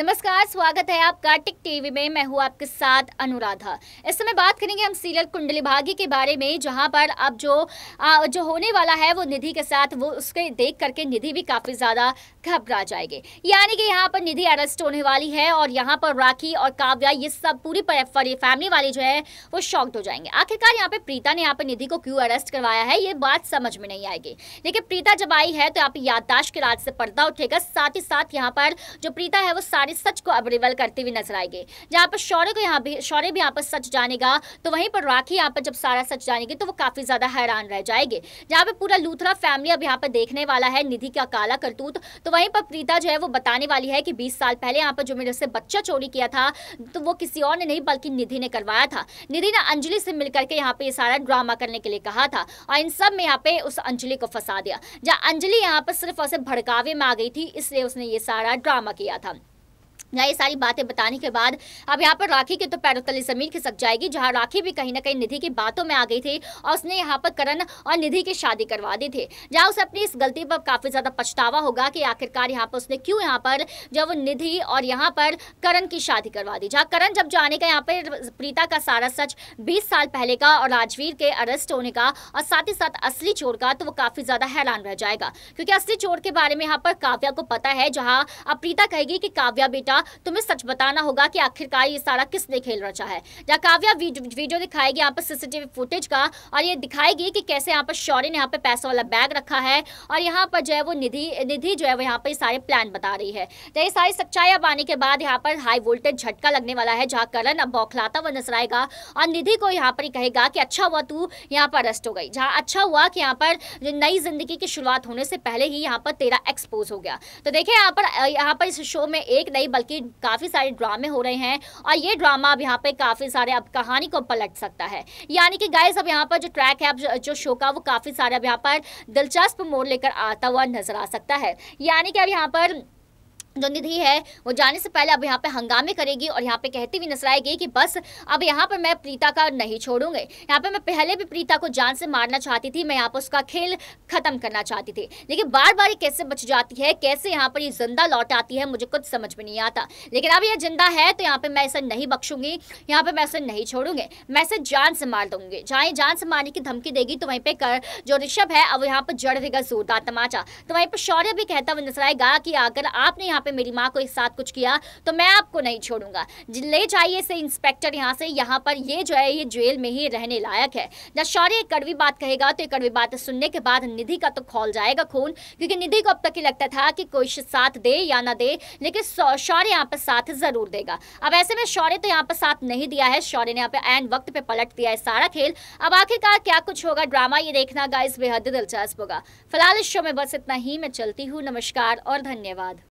नमस्कार स्वागत है आपका टिक टीवी में मैं हूँ आपके साथ अनुराधा इस समय बात करेंगे हम सीरियल कुंडली भाग्य के बारे में जहाँ पर अब जो आ, जो होने वाला है वो निधि के साथ वो उसके देख करके निधि भी काफ़ी ज़्यादा घबरा जाएगी यानी कि यहाँ पर निधि अरेस्ट होने वाली है और यहाँ पर राखी और काव्या ये सब पूरी फैमिली वाले जो है वो शॉक्ड हो जाएंगे आखिरकार यहाँ पर प्रीता ने यहाँ पर निधि को क्यों अरेस्ट करवाया है ये बात समझ में नहीं आएगी लेकिन प्रीता जब आई है तो यहाँ याददाश्त के राज से पर्दा उठेगा साथ ही साथ यहाँ पर जो प्रीता है वो यानी सच को अब रिवल करते हुए नजर आएंगे जहाँ पर शौर्य को यहाँ भी शौर्य भी यहाँ पर सच जानेगा तो वहीं पर राखी यहाँ पर जब सारा सच जानेगी तो वो काफी ज्यादा हैरान रह जाएगी जहाँ पर पूरा लूथरा फैमिली अब यहाँ पर देखने वाला है निधि का काला करतूत तो वहीं पर प्रीता जो है वो बताने वाली है कि बीस साल पहले यहाँ पर जो मेरे से बच्चा चोरी किया था तो वो किसी और ने नहीं बल्कि निधि ने करवाया था निधि ने अंजलि से मिलकर के यहाँ पे ये सारा ड्रामा करने के लिए कहा था और इन सब में यहाँ पे उस अंजलि को फंसा दिया जहाँ अंजलि यहाँ पर सिर्फ और सिर्फ भड़कावे में आ गई थी इसलिए उसने ये सारा ड्रामा किया था ये सारी बातें बताने के बाद अब यहाँ पर राखी के तो पैरों तले जमीन खिसक जाएगी जहाँ राखी भी कहीं ना कहीं निधि की बातों में आ गई थी और उसने यहाँ पर करण और निधि की शादी करवा दी थी जहाँ उसे अपनी इस गलती पर काफ़ी ज़्यादा पछतावा होगा कि आखिरकार यहाँ पर उसने क्यों यहाँ पर जब निधि और यहाँ पर करण की शादी करवा दी जहाँ करण जब जाने का यहाँ पर प्रीता का सारा सच बीस साल पहले का और राजवीर के अरेस्ट होने का और साथ ही साथ असली चोर का तो वो काफ़ी ज़्यादा हैरान रह जाएगा क्योंकि असली चोर के बारे में यहाँ पर काव्या को पता है जहाँ अब प्रीता कहेगी कि काव्या बेटा होगा तुम्हें सच बताना होगा कि आखिरकार ये सारा किसने खेल रचा है जहाँ काव्या वीडियो दिखाएगी यहाँ पर सीसीटीवी फुटेज का और ये दिखाएगी कि कैसे यहाँ पर शौर्य ने यहाँ पर पैसा वाला बैग रखा है और यहाँ पर जो है वो निधि निधि जो है वो यहाँ पर सारे प्लान बता रही है तो ये सारी सच्चाई अब आने के बाद यहाँ पर हाई वोल्टेज झटका लगने वाला है जहाँ करण अब बौखलाता हुआ नजर आएगा और निधि को यहाँ पर कहेगा कि अच्छा हुआ तू यहाँ पर अरेस्ट हो गई जहाँ अच्छा हुआ कि यहाँ पर नई जिंदगी की शुरुआत होने से पहले ही यहाँ पर तेरा एक्सपोज हो गया तो देखिए यहाँ पर यहाँ पर इस शो में एक नहीं बल्कि कि काफ़ी सारे ड्रामे हो रहे हैं और ये ड्रामा अब यहाँ पे काफ़ी सारे अब कहानी को पलट सकता है यानी कि गाइस अब यहाँ पर जो ट्रैक है अब जो शो का वो काफ़ी सारे अब यहाँ पर दिलचस्प मोड़ लेकर आता हुआ नजर आ सकता है यानी कि अब यहाँ पर जो निधि है वो जाने से पहले अब यहाँ पे हंगामे करेगी और यहाँ पे कहती हुई नजर आएगी कि बस अब यहाँ पर मैं प्रीता का नहीं छोड़ूंगे यहाँ पे मैं पहले भी प्रीता को जान से मारना चाहती थी मैं यहाँ पर उसका खेल खत्म करना चाहती थी लेकिन बार बार ये कैसे बच जाती है कैसे यहाँ पर ये जिंदा लौट आती है मुझे कुछ समझ में नहीं आता लेकिन अब यह जिंदा है तो यहाँ पर मैं इसे नहीं बख्शूंगी यहाँ पर मैं इसे नहीं छोड़ूंगी मैं इसे जान से मार दूंगी जहाँ ये जान से मारने की धमकी देगी तो वहीं पर जो ऋषभ है अब यहाँ पर जड़ देगा जोरदार तमाचा तो वहीं पर शौर्य भी कहता हुआ नजर आएगा कि अगर आपने यहाँ पे मेरी माँ को इस साथ कुछ किया तो मैं आपको नहीं छोड़ूंगा ले जाइए से इंस्पेक्टर यहाँ से यहाँ पर ये जो है ये जेल में ही रहने लायक है जब शौर्य एक कड़वी बात कहेगा तो एक कड़वी बात सुनने के बाद निधि का तो खोल जाएगा खून क्योंकि निधि को अब तक ही लगता था कि कोई साथ दे या ना दे लेकिन शौर्य यहाँ पर साथ जरूर देगा अब ऐसे में शौर्य तो यहाँ पर साथ नहीं दिया है शौर्य ने यहाँ पे एन वक्त पे पलट दिया है सारा खेल अब आखिरकार क्या कुछ होगा ड्रामा ये देखना गाइस बेहद दिलचस्प होगा फिलहाल इस शो में बस इतना ही मैं चलती हूँ नमस्कार और धन्यवाद